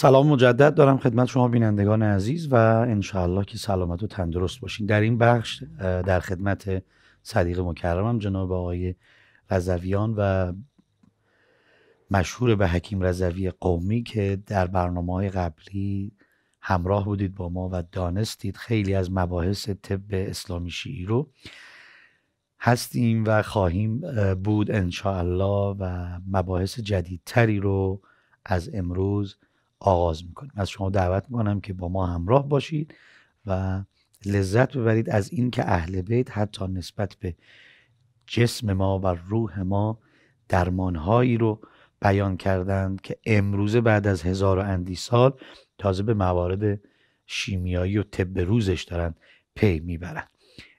سلام مجدد دارم خدمت شما بینندگان عزیز و انشاءالله که سلامت و تندرست باشین در این بخش در خدمت صدیق مکرمم جناب آقای رزویان و مشهور به حکیم رزوی قومی که در برنامه های قبلی همراه بودید با ما و دانستید خیلی از مباحث طب اسلامی شیعی رو هستیم و خواهیم بود انشاءالله و مباحث جدیدتری رو از امروز آغاز میکنیم از شما دعوت میکنم که با ما همراه باشید و لذت ببرید از اینکه اهل بیت حتی نسبت به جسم ما و روح ما درمانهایی رو بیان کردند که امروز بعد از هزار و اندی سال تازه به موارد شیمیایی و طب روزش دارن پی میبرن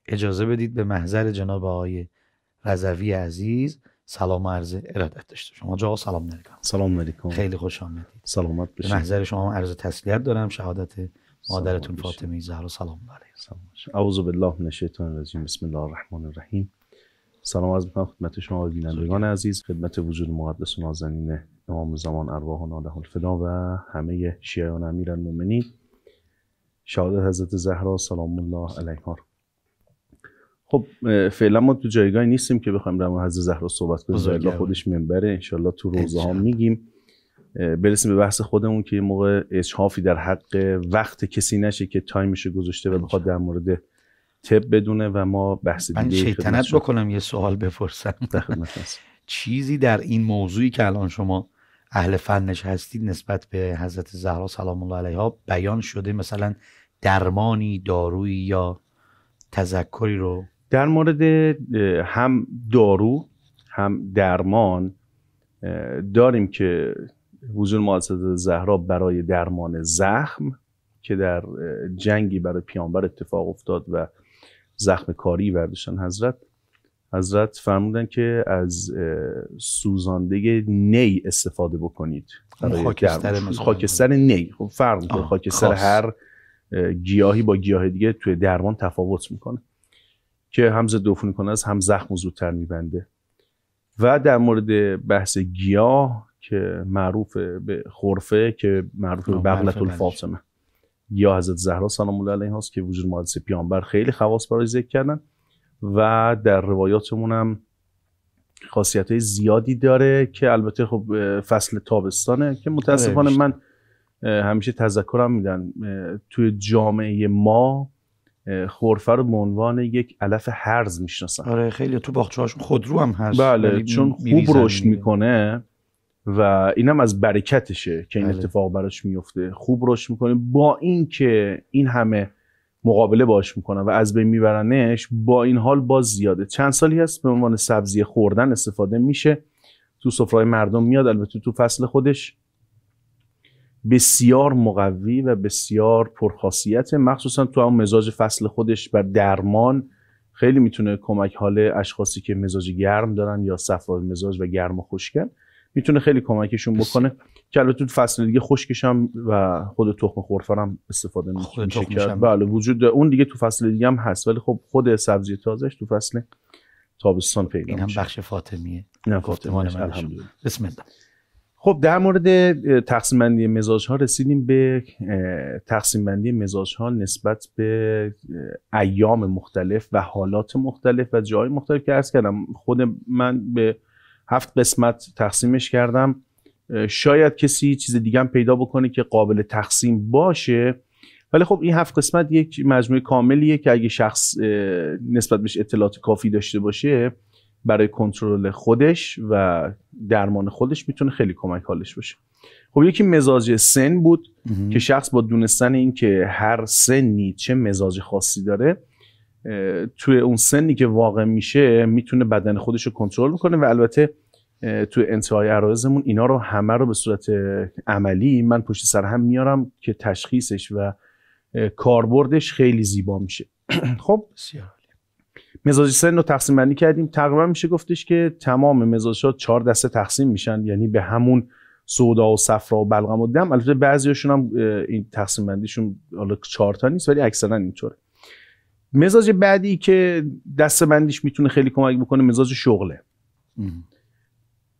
اجازه بدید به محضر جناب آقای رضوی عزیز سلام عرض ارادت داشته شما جا سلام علیکم سلام علیکم خیلی خوش آمدید سلامت باشید محضر شما عرض تسلیت دارم شهادت مادرتون فاطمه زهرا سلام علیکم اعوذ بالله من الشیطان الرجیم بسم الله الرحمن الرحیم سلام عرض میکنم خدمت شما بینندگان عزیز خدمت وجود مقدس و نازنین امام زمان ارواح و ناله الفدا و همه شیعان امیرالمومنین شهادت حضرت زهرا سلام الله علیها خب فعلا ما تو جایگاهی نیستیم که بخوایم در مورد حضرت زهرا صحبت کنیم زهرا خودش منبره انشالله تو روزه ها میگیم برسیم به بحث خودمون که این موقع اجحافی در حق وقت کسی نشه که تایمش گذاشته و بخواد در مورد تب بدونه و ما بحث دیگه من شیطنت بکنم یه سوال بپرسم چیزی در این موضوعی که الان شما اهل فنش هستید نسبت به حضرت زهرا سلام الله علیها بیان شده مثلا درمانی دارویی یا تذکری رو در مورد هم دارو هم درمان داریم که حضور معالصد زهرا برای درمان زخم که در جنگی برای پیانبر اتفاق افتاد و زخم کاری برداشتن حضرت حضرت فرمودن که از سوزانده نی استفاده بکنید خاکستر, خاکستر نی خب فرق خاکستر هر گیاهی با گیاه دیگه توی درمان تفاوت میکنه که هم ضد عفونی کننده است هم زخم زودتر میبنده و در مورد بحث گیاه که معروف به خرفه که معروف به بغلت الفاطمه یا حضرت زهرا سلام الله علیها است که وجود مقدس پیامبر خیلی خواص برای ذکر کردن و در روایاتمون هم خاصیت زیادی داره که البته خب فصل تابستانه که متاسفانه آره، من همیشه تذکرم میدن توی جامعه ما خورفه رو به عنوان یک علف هرز میشناسن آره خیلی تو خود رو هم هست بله چون خوب رشد میکنه و اینم از برکتشه که این بله. اتفاق براش میفته خوب رشد میکنه با اینکه این همه مقابله باش میکنه و از بین میبرنش با این حال باز زیاده چند سالی هست به عنوان سبزی خوردن استفاده میشه تو سفره مردم میاد البته تو فصل خودش بسیار مقوی و بسیار پرخاصیت مخصوصا تو هم مزاج فصل خودش بر درمان خیلی میتونه کمک حال اشخاصی که مزاج گرم دارن یا صفا مزاج و گرم و خشکن میتونه خیلی کمکشون بکنه که البته تو فصل دیگه خشکش هم و خود تخم خورفر هم استفاده میشه کرد بله وجود اون دیگه تو فصل دیگه هم هست ولی خب خود سبزی تازش تو فصل تابستان پیدا میشه این هم بخش فاطمیه نه فاطمیه بسم خب در مورد تقسیم بندی مزاج ها رسیدیم به تقسیم بندی مزاج ها نسبت به ایام مختلف و حالات مختلف و جای مختلف که عرض کردم خود من به هفت قسمت تقسیمش کردم شاید کسی چیز دیگه پیدا بکنه که قابل تقسیم باشه ولی خب این هفت قسمت یک مجموعه کاملیه که اگه شخص نسبت بهش اطلاعات کافی داشته باشه برای کنترل خودش و درمان خودش میتونه خیلی کمک حالش باشه خب یکی مزاج سن بود که شخص با دونستن اینکه هر سنی چه مزاج خاصی داره توی اون سنی که واقع میشه میتونه بدن خودش رو کنترل کنه و البته توی انتهای عرایزمون اینا رو همه رو به صورت عملی من پشت سر هم میارم که تشخیصش و کاربردش خیلی زیبا میشه خب بسیار مزاج سن رو تقسیم بندی کردیم تقریبا میشه گفتش که تمام ها چهار دسته تقسیم میشن یعنی به همون سودا و صفرا و بلغم و دم البته بعضیاشون هم این تقسیم بندیشون حالا چهار تا نیست ولی اکثرا اینطوره مزاج بعدی که دسته بندیش میتونه خیلی کمک بکنه مزاج شغله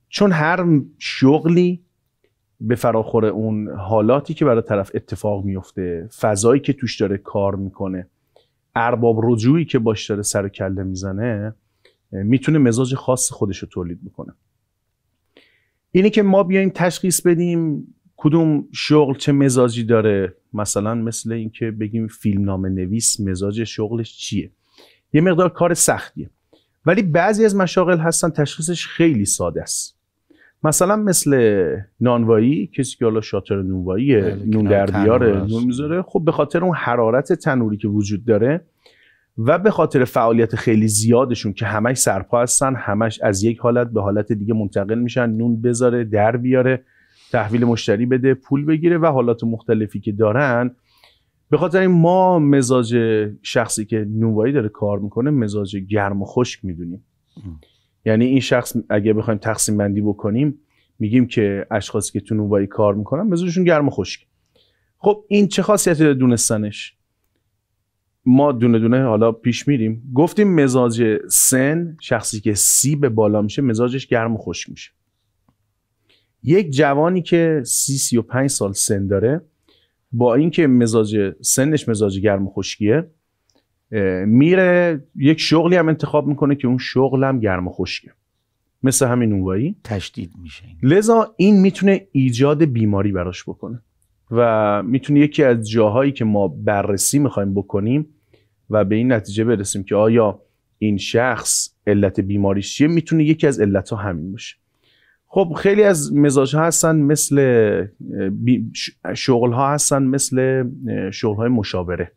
چون هر شغلی به فراخور اون حالاتی که برای طرف اتفاق میفته فضایی که توش داره کار میکنه ارباب رجویی که باش داره سر و کله میزنه میتونه مزاج خاص خودش رو تولید بکنه اینه که ما بیایم تشخیص بدیم کدوم شغل چه مزاجی داره مثلا مثل اینکه بگیم فیلم نام نویس مزاج شغلش چیه یه مقدار کار سختیه ولی بعضی از مشاغل هستن تشخیصش خیلی ساده است مثلا مثل نانوایی کسی که حالا شاتر نونوایی بله، نون در بیاره نون میذاره خب به خاطر اون حرارت تنوری که وجود داره و به خاطر فعالیت خیلی زیادشون که همش سرپا هستن همش از یک حالت به حالت دیگه منتقل میشن نون بذاره در بیاره تحویل مشتری بده پول بگیره و حالات مختلفی که دارن به خاطر این ما مزاج شخصی که نونوایی داره کار میکنه مزاج گرم و خشک میدونیم یعنی این شخص اگه بخوایم تقسیم بندی بکنیم میگیم که اشخاصی که تو نوبایی کار میکنن مزاجشون گرم و خشک خب این چه خاصیتی داره دونستنش ما دونه دونه حالا پیش میریم گفتیم مزاج سن شخصی که سی به بالا میشه مزاجش گرم و خشک میشه یک جوانی که سی سی و پنج سال سن داره با اینکه مزاج سنش مزاج گرم و خشکیه میره یک شغلی هم انتخاب میکنه که اون شغلم گرم و خشکه مثل همین اونوایی تشدید میشه لذا این میتونه ایجاد بیماری براش بکنه و میتونه یکی از جاهایی که ما بررسی میخوایم بکنیم و به این نتیجه برسیم که آیا این شخص علت بیماریش چیه میتونه یکی از ها همین باشه خب خیلی از مزاج ها هستن مثل شغل ها هستن مثل شغل های مشاوره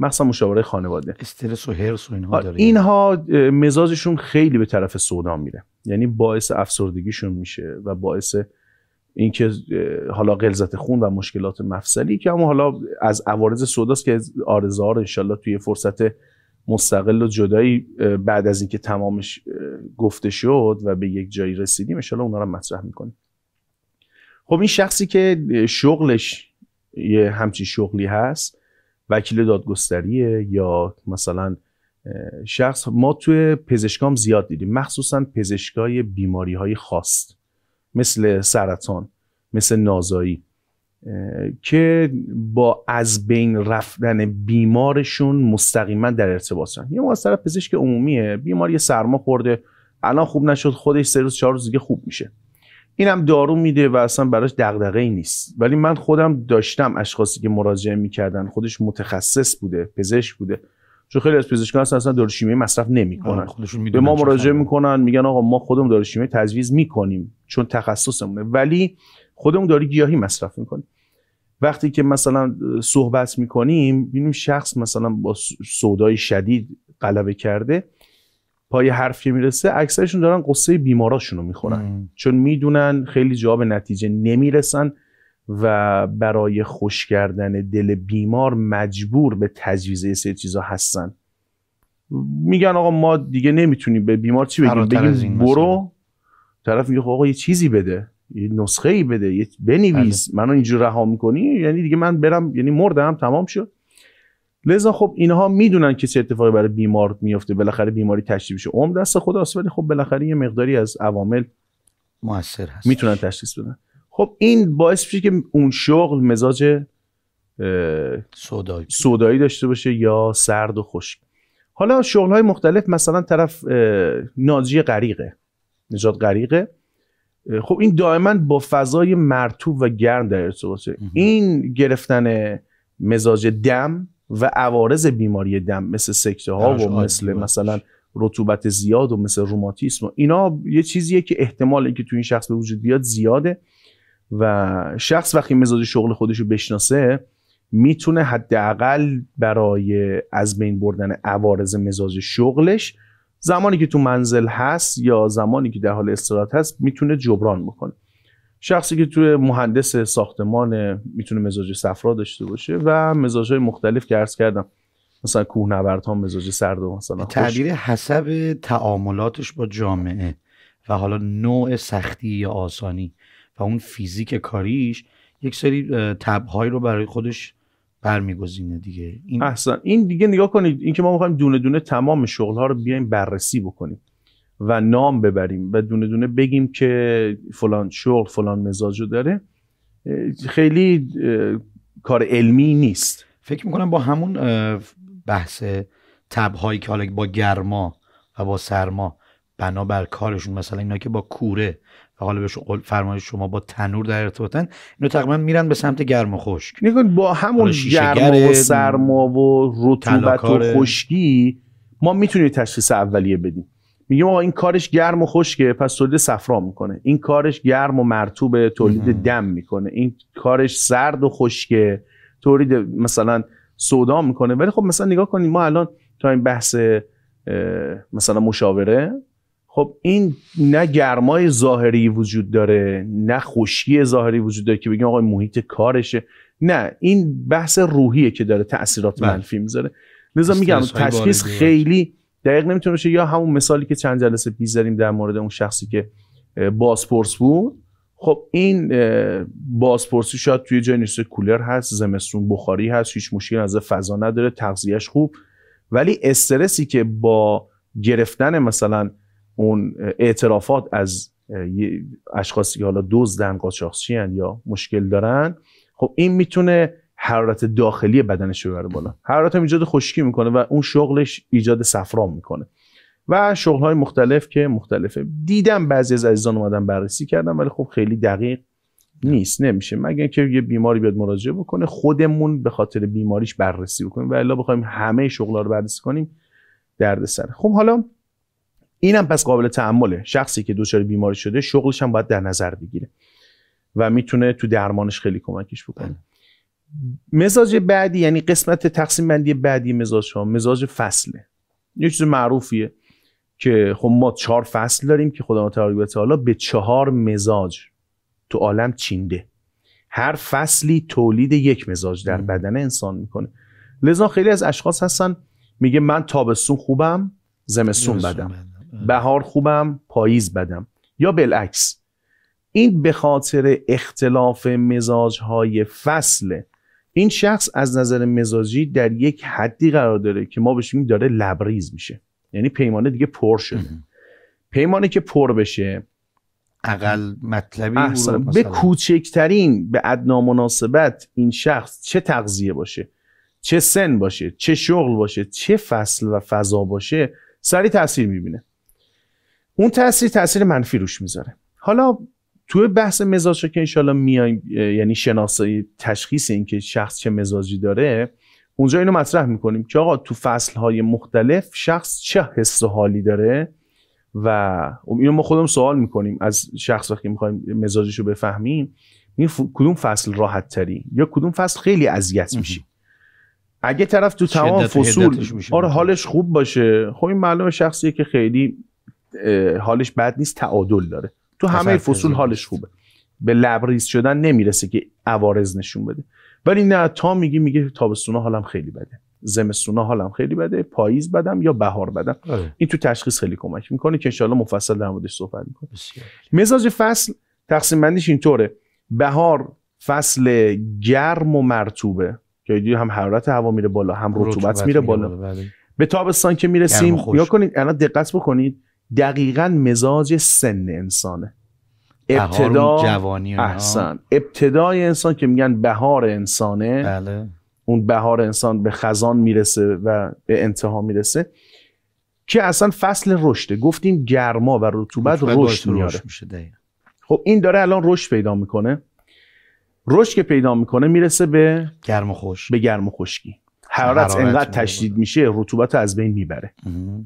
مخصوصا مشاوره خانواده استرس و هرس و اینها داره اینها مزاجشون خیلی به طرف سودا میره یعنی باعث افسردگیشون میشه و باعث اینکه حالا غلظت خون و مشکلات مفصلی که اما حالا از عوارض سوداست که آرزه رو انشالله توی فرصت مستقل و جدایی بعد از اینکه تمامش گفته شد و به یک جایی رسیدیم انشالله اونا رو مطرح میکنیم خب این شخصی که شغلش یه همچین شغلی هست وکیل دادگستریه یا مثلا شخص ما توی پزشکام زیاد دیدیم مخصوصا پزشکای بیماری های خاص مثل سرطان مثل نازایی که با از بین رفتن بیمارشون مستقیما در ارتباطن یه ما پزشک عمومیه بیماری سرما خورده الان خوب نشد خودش سه روز چهار روز دیگه خوب میشه اینم دارو میده و اصلا براش دغدغه ای نیست ولی من خودم داشتم اشخاصی که مراجعه میکردن خودش متخصص بوده پزشک بوده چون خیلی از پزشکان اصلا, دارو شیمی مصرف نمیکنن آره، خودشون به ما مراجعه میکنن میگن آقا ما خودمون دارو شیمی تجویز میکنیم چون تخصصمونه ولی خودمون داری گیاهی مصرف میکنیم وقتی که مثلا صحبت میکنیم ببینیم شخص مثلا با سودای شدید غلبه کرده پای حرف که میرسه اکثرشون دارن قصه بیماراشون رو میخورن چون میدونن خیلی جا نتیجه نمیرسن و برای خوش کردن دل بیمار مجبور به تجویز سه چیزا هستن میگن آقا ما دیگه نمیتونیم به بیمار چی بگیم بگیم برو طرف میگه خب آقا یه چیزی بده یه نسخه ای بده یه بنویس بله. منو اینجور رها میکنی یعنی دیگه من برم یعنی مردم تمام شد لذا خب اینها میدونن که چه اتفاقی برای بیمار میفته بالاخره بیماری تشخیص میشه عمر دست خداست ولی خب بالاخره یه مقداری از عوامل موثر هست میتونن تشخیص بدن خب این باعث میشه که اون شغل مزاج سودایی سودایی داشته باشه یا سرد و خشک حالا شغل های مختلف مثلا طرف ناجی غریقه نجات غریقه خب این دائما با فضای مرتوب و گرم در ارتباطه این گرفتن مزاج دم و عوارض بیماری دم مثل سکته ها و مثل مثلا رطوبت زیاد و مثل روماتیسم و اینا یه چیزیه که احتمال که تو این شخص به وجود بیاد زیاده و شخص وقتی مزاج شغل خودش رو بشناسه میتونه حداقل برای از بین بردن عوارض مزاج شغلش زمانی که تو منزل هست یا زمانی که در حال استراحت هست میتونه جبران بکنه شخصی که توی مهندس ساختمان میتونه مزاج صفرا داشته باشه و مزاج های مختلف که عرض کردم مثلا کوهنورد ها مزاج سرد و مثلا تعبیر حسب تعاملاتش با جامعه و حالا نوع سختی یا آسانی و اون فیزیک کاریش یک سری تبهایی رو برای خودش برمیگزینه دیگه این این دیگه نگاه کنید اینکه ما میخوایم دونه دونه تمام شغل ها رو بیایم بررسی بکنیم و نام ببریم و دونه دونه بگیم که فلان شغل فلان مزاج رو داره خیلی کار علمی نیست فکر میکنم با همون بحث تبهایی که حالا با گرما و با سرما بنابر کارشون مثلا اینا که با کوره و حالا به فرمایش شما با تنور در ارتباطن اینو تقریبا میرن به سمت گرم و خشک نگون با همون گرما و سرما و رطوبت و خشکی ما میتونیم تشخیص اولیه بدیم میگیم آقا این کارش گرم و خشکه پس تولید صفرا میکنه این کارش گرم و مرتوب تولید دم میکنه این کارش سرد و خشکه تولید مثلا سودا میکنه ولی خب مثلا نگاه کنید ما الان تا این بحث مثلا مشاوره خب این نه گرمای ظاهری وجود داره نه خشکی ظاهری وجود داره که بگیم آقا محیط کارشه نه این بحث روحیه که داره تاثیرات بله. منفی میذاره لذا میگم تشخیص خیلی دقیق نمیتونه باشه یا همون مثالی که چند جلسه پیش زدیم در مورد اون شخصی که بازپرس بود خب این بازپرسی شاید توی جای نیست کولر هست زمستون بخاری هست هیچ مشکل از فضا نداره تغذیهش خوب ولی استرسی که با گرفتن مثلا اون اعترافات از اشخاصی که حالا دزدن قاچاقچیان یا مشکل دارن خب این میتونه حرارت داخلی بدنش رو ببره بالا حرارت هم ایجاد خشکی میکنه و اون شغلش ایجاد سفرام میکنه و شغل های مختلف که مختلفه دیدم بعضی از عزیزان اومدن بررسی کردم ولی خب خیلی دقیق نیست نمیشه مگه اینکه یه بیماری بیاد مراجعه بکنه خودمون به خاطر بیماریش بررسی بکنیم و الا بخوایم همه شغل رو بررسی کنیم دردسر خب حالا اینم پس قابل تحمله شخصی که دچار بیماری شده شغلش هم باید در نظر بگیره و میتونه تو درمانش خیلی کمکش بکنه مزاج بعدی یعنی قسمت تقسیم بندی بعدی مزاج ها مزاج فصله یه چیز معروفیه که خب ما چهار فصل داریم که خدا تعالی تعالی به چهار مزاج تو عالم چینده هر فصلی تولید یک مزاج در بدن انسان میکنه لذا خیلی از اشخاص هستن میگه من تابستون خوبم زمستون بدم بهار خوبم پاییز بدم یا بالعکس این به خاطر اختلاف مزاج های فصله این شخص از نظر مزاجی در یک حدی قرار داره که ما بهش میگیم داره لبریز میشه یعنی پیمانه دیگه پر شده پیمانه که پر بشه اقل مطلبی به کوچکترین به ادنا مناسبت این شخص چه تغذیه باشه چه سن باشه چه شغل باشه چه فصل و فضا باشه سری تاثیر میبینه اون تاثیر تاثیر منفی روش میذاره حالا تو بحث مزاج که انشالله میایم یعنی شناسایی تشخیص این که شخص چه مزاجی داره اونجا اینو مطرح میکنیم که آقا تو فصلهای مختلف شخص چه حس و حالی داره و اینو ما خودم سوال میکنیم از شخص وقتی میخوایم مزاجش رو بفهمیم این خب کدوم فصل راحت تری یا کدوم فصل خیلی اذیت میشی اگه طرف تو تمام فصول آره حالش خوب باشه خب این معلومه شخصیه که خیلی حالش بد نیست تعادل داره تو همه فصول حالش خوبه به لبریز شدن نمیرسه که عوارض نشون بده ولی نه تا میگی میگه تابستون حالم خیلی بده زمستون حالم خیلی بده پاییز بدم یا بهار بدم آره. این تو تشخیص خیلی کمک میکنه که انشالله مفصل در موردش صحبت میکنه مزاج فصل تقسیم بندیش اینطوره بهار فصل گرم و مرتوبه که هم حرارت هوا میره بالا هم رطوبت, میره, بالا, بله. به تابستان که میرسیم یا کنید الان دقت بکنید دقیقا مزاج سن انسانه ابتدا جوانی احسن ابتدای انسان که میگن بهار انسانه بله. اون بهار انسان به خزان میرسه و به انتها میرسه که اصلا فصل رشده گفتیم گرما و رطوبت رشد میاره میشه خب این داره الان رشد پیدا میکنه رشد که پیدا میکنه میرسه به گرم خوش به گرم و خشکی حرارت انقدر تشدید میشه رطوبت از بین میبره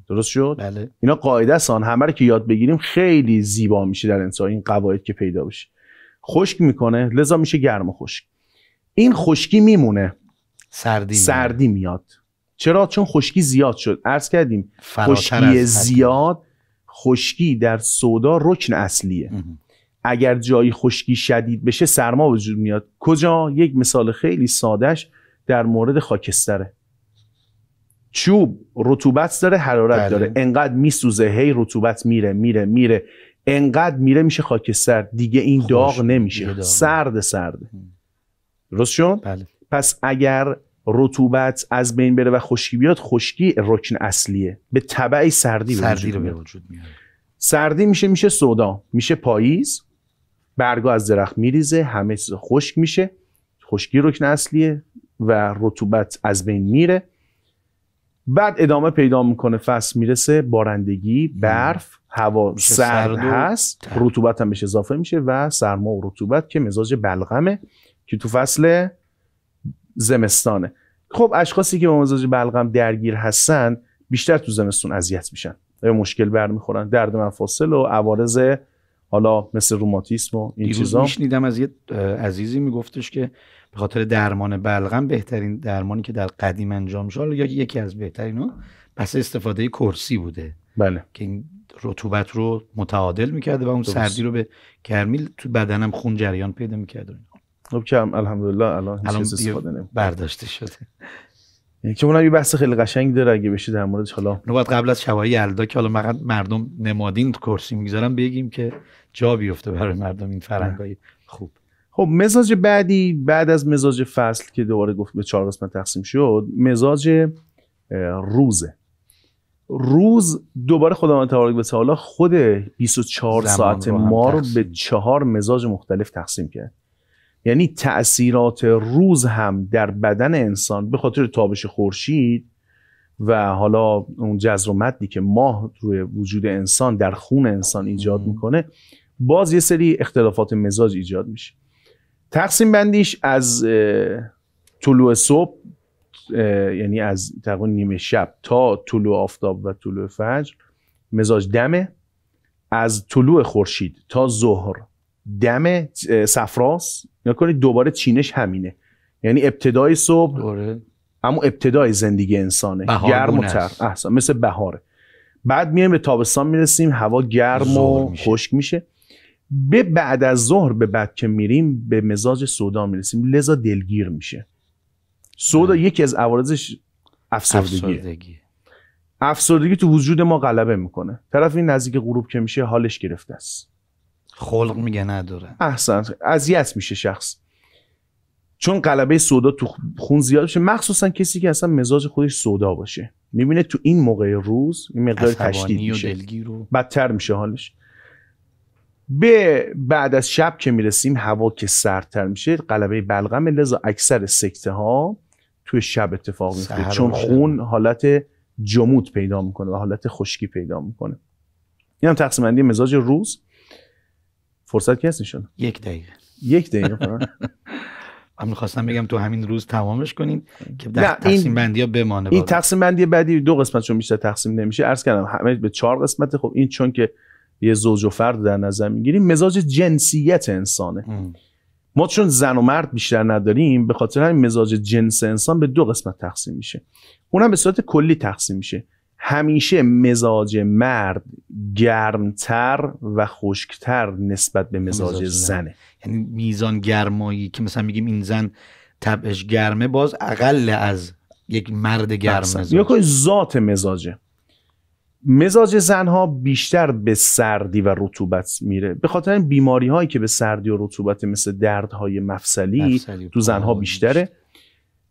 درست شد بله. اینا قاعده سان همه رو که یاد بگیریم خیلی زیبا میشه در انسان این قواعد که پیدا بشه خشک میکنه لذا میشه گرم و خشک این خشکی میمونه سردی سردی میاد, چرا چون خشکی زیاد شد عرض کردیم خشکی زیاد خشکی در سودا رکن اصلیه اگر جایی خشکی شدید بشه سرما وجود میاد کجا یک مثال خیلی سادهش در مورد خاکستره چوب رطوبت داره حرارت بله. داره انقدر میسوزه هی رطوبت میره میره میره انقدر میره میشه خاکستر دیگه این داغ نمیشه سرد سرد سرده درست شد بله. پس اگر رطوبت از بین بره و خشکی بیاد خشکی رکن اصلیه به تبعی سردی سردی به وجود سردی میشه میشه سودا میشه پاییز برگا از درخت میریزه همه چیز خشک میشه خشکی رکن اصلیه و رطوبت از بین میره بعد ادامه پیدا میکنه فصل میرسه بارندگی برف هوا سرد هست رطوبت هم اضافه میشه و سرما و رطوبت که مزاج بلغمه که تو فصل زمستانه خب اشخاصی که با مزاج بلغم درگیر هستن بیشتر تو زمستون اذیت میشن یا مشکل برمیخورن درد مفاصل و عوارض حالا مثل روماتیسم و این چیزا میشنیدم از یه عزیزی میگفتش که به خاطر درمان بلغم بهترین درمانی که در قدیم انجام شد یا یکی از بهترین پس استفاده کرسی بوده بله که این رطوبت رو متعادل میکرده و اون دوست. سردی رو به کرمیل تو بدنم خون جریان پیدا میکرده خب که الحمدلله الان هیچ استفاده برداشته شده که اونم یه بحث خیلی قشنگ داره اگه بشه در موردش حالا نوبت قبل از شوای یلدا که حالا مردم نمادین کرسی میگذارن بگیم که جا بیفته برای مردم این فرنگای خوب خب مزاج بعدی بعد از مزاج فصل که دوباره گفت به چهار قسمت تقسیم شد مزاج روزه روز دوباره خداوند تبارک به تعالی خود 24 ساعت ما رو به چهار مزاج مختلف تقسیم کرد یعنی تاثیرات روز هم در بدن انسان به خاطر تابش خورشید و حالا اون جزر و مدی که ماه روی وجود انسان در خون انسان ایجاد میکنه باز یه سری اختلافات مزاج ایجاد میشه تقسیم بندیش از طلوع صبح یعنی از تقریبا نیمه شب تا طلوع آفتاب و طلوع فجر مزاج دمه از طلوع خورشید تا ظهر دم سفراس کنید دوباره چینش همینه یعنی ابتدای صبح دوره. اما ابتدای زندگی انسانه گرم و مثل بهاره بعد میایم به تابستان میرسیم هوا گرم و خشک میشه به بعد از ظهر به بعد که میریم به مزاج سودا میرسیم لذا دلگیر میشه سودا یکی از عوارضش افسردگیه افسردگی. تو وجود ما غلبه میکنه طرف این نزدیک غروب که میشه حالش گرفته است خلق میگه نداره احسن اذیت میشه شخص چون غلبه سودا تو خون زیاد میشه مخصوصا کسی که اصلا مزاج خودش سودا باشه میبینه تو این موقع روز این مقدار تشدید میشه بدتر میشه حالش به بعد از شب که میرسیم هوا که سردتر میشه قلبه بلغم لذا اکثر سکته ها توی شب اتفاق میفته چون خون حالت جمود پیدا میکنه و حالت خشکی پیدا میکنه این هم تقسیم بندی مزاج روز فرصت کی نشون یک دقیقه یک دقیقه من خواستم بگم تو همین روز تمامش کنیم که تقسیم بندی ها بمانه این تقسیم بندی بعدی دو قسمت چون بیشتر تقسیم نمیشه عرض کردم همه به چهار قسمت خب این چون که یه زوج و فرد در نظر میگیریم مزاج جنسیت انسانه ما چون زن و مرد بیشتر نداریم به خاطر همین مزاج جنس انسان به دو قسمت تقسیم میشه اونم به صورت کلی تقسیم میشه همیشه مزاج مرد گرمتر و خشکتر نسبت به مزاج, مزاج زنه یعنی میزان گرمایی که مثلا میگیم این زن طبعش گرمه باز اقل از یک مرد گرم مزاج یا ذات مزاجه مزاج زنها بیشتر به سردی و رطوبت میره به خاطر بیماری هایی که به سردی و رطوبت مثل درد های مفصلی تو زنها بیشتره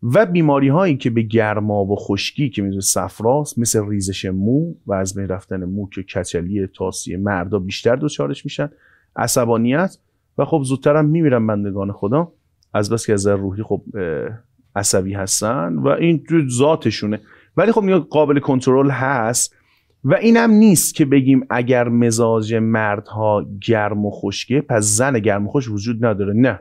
و بیماری هایی که به گرما و خشکی که میدونه صفراست مثل ریزش مو و از بین رفتن مو که کچلی تاسی مردا بیشتر دچارش میشن عصبانیت و خب زودتر هم میمیرن بندگان خدا از بس که از روحی خب عصبی هستن و این تو ذاتشونه ولی خب قابل کنترل هست و اینم نیست که بگیم اگر مزاج مردها گرم و خشکه پس زن گرم و خوش وجود نداره نه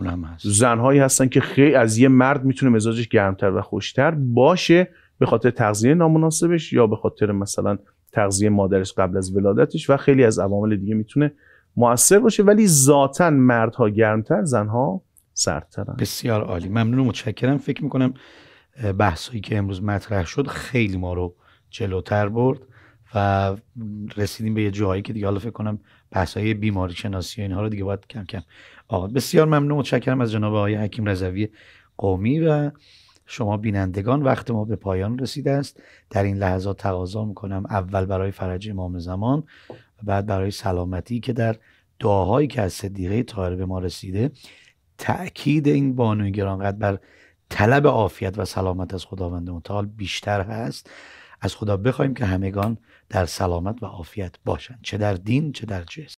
اونم هست زنهایی هستن که خیلی از یه مرد میتونه مزاجش گرمتر و خوشتر باشه به خاطر تغذیه نامناسبش یا به خاطر مثلا تغذیه مادرش قبل از ولادتش و خیلی از عوامل دیگه میتونه موثر باشه ولی ذاتا مردها گرمتر زنها سردترن بسیار عالی ممنون متشکرم فکر میکنم بحثی که امروز مطرح شد خیلی ما رو جلوتر برد و رسیدیم به یه جایی که دیگه حالا فکر کنم بحث‌های بیماری شناسی و اینها رو دیگه باید کم کم آقا بسیار ممنون متشکرم از جناب آقای حکیم رضوی قومی و شما بینندگان وقت ما به پایان رسیده است در این لحظات تقاضا میکنم اول برای فرج امام زمان و بعد برای سلامتی که در دعاهایی که از صدیقه طاهره به ما رسیده تاکید این بانوی گرانقدر بر طلب عافیت و سلامت از خداوند متعال بیشتر هست از خدا بخوایم که همگان در سلامت و عافیت باشند چه در دین چه در جسم